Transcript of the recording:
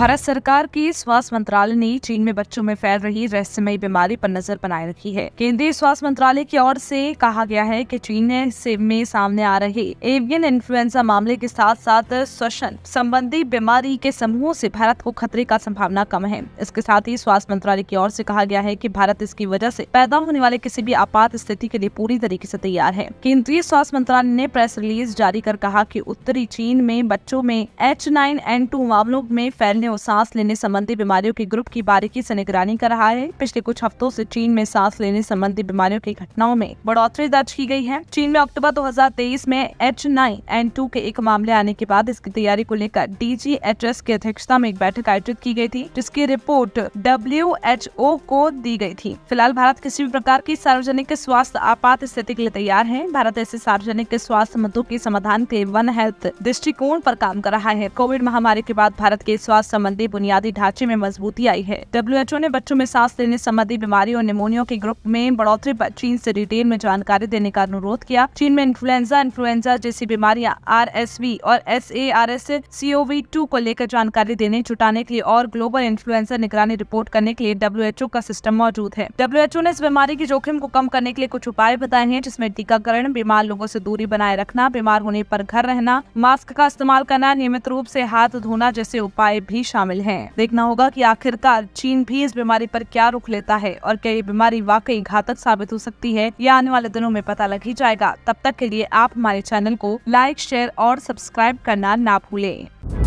भारत सरकार के स्वास्थ्य मंत्रालय ने चीन में बच्चों में फैल रही रहस्यमय बीमारी पर नजर बनाए रखी है केंद्रीय स्वास्थ्य मंत्रालय की ओर से कहा गया है कि चीन से में सामने आ रहे एवियन इन्फ्लुएंजा मामले के साथ साथ श्वसन संबंधी बीमारी के समूहों से भारत को खतरे का संभावना कम है इसके साथ ही स्वास्थ्य मंत्रालय की ओर से कहा गया है की भारत इसकी वजह से पैदा होने वाले किसी भी आपात स्थिति के लिए पूरी तरीके से तैयार है केंद्रीय स्वास्थ्य मंत्रालय ने प्रेस रिलीज जारी कर कहा की उत्तरी चीन में बच्चों में एच नाइन मामलों में फैलने और सांस लेने संबंधी बीमारियों के ग्रुप की बारीकी से निगरानी कर रहा है पिछले कुछ हफ्तों से चीन में सांस लेने संबंधी बीमारियों की घटनाओं में बढ़ोतरी दर्ज की गई है चीन में अक्टूबर 2023 में एच नाइन एन टू के एक मामले आने के बाद इसकी तैयारी को लेकर डी की अध्यक्षता में एक बैठक आयोजित की गयी थी जिसकी रिपोर्ट डब्ल्यू को दी गयी थी फिलहाल भारत किसी भी प्रकार की सार्वजनिक स्वास्थ्य आपात स्थिति के लिए तैयार है भारत ऐसे सार्वजनिक स्वास्थ्य मुद्दों के समाधान के वन हेल्थ दृष्टिकोण पर काम कर रहा है कोविड महामारी के बाद भारत के स्वास्थ्य संबंधी बुनियादी ढांचे में मजबूती आई है डब्ल्यू ने बच्चों में सांस लेने संबंधी बीमारी और निमोनियों के ग्रुप में बढ़ोतरी आरोप चीन ऐसी डिटेल में जानकारी देने का अनुरोध किया चीन में इन्फ्लुएंजा इन्फ्लुएंजा जैसी बीमारियाँ आर और S A R S two को लेकर जानकारी देने जुटाने के लिए और ग्लोबल इन्फ्लुएंजा निगरानी रिपोर्ट करने के लिए डब्ल्यू का सिस्टम मौजूद है डब्ल्यू ने इस बीमारी के जोखिम को कम करने के लिए कुछ उपाय बताए हैं जिसमें टीकाकरण बीमार लोगों से दूरी बनाए रखना बीमार होने पर घर रहना मास्क का इस्तेमाल करना नियमित रूप से हाथ धोना जैसे उपाय भी शामिल हैं। देखना होगा कि आखिरकार चीन भी इस बीमारी पर क्या रुख लेता है और क्या ये बीमारी वाकई घातक साबित हो सकती है यह आने वाले दिनों में पता लग ही जाएगा तब तक के लिए आप हमारे चैनल को लाइक शेयर और सब्सक्राइब करना ना भूलें।